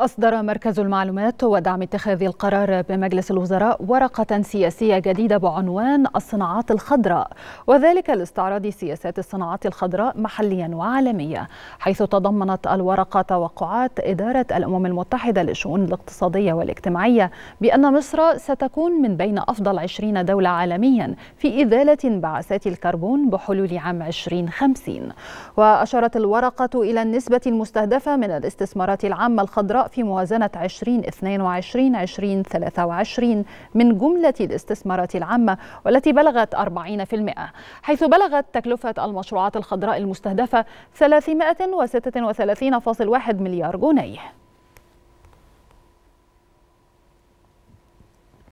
أصدر مركز المعلومات ودعم اتخاذ القرار بمجلس الوزراء ورقة سياسية جديدة بعنوان الصناعات الخضراء وذلك لاستعراض سياسات الصناعات الخضراء محليا وعالميا حيث تضمنت الورقة توقعات إدارة الأمم المتحدة للشؤون الاقتصادية والاجتماعية بأن مصر ستكون من بين أفضل 20 دولة عالميا في إزالة انبعاثات الكربون بحلول عام 2050 وأشارت الورقة إلى النسبة المستهدفة من الاستثمارات العامة الخضراء في موازنة 2022 2023 من جملة الاستثمارات العامة والتي بلغت 40% حيث بلغت تكلفة المشروعات الخضراء المستهدفة 336.1 مليار جنيه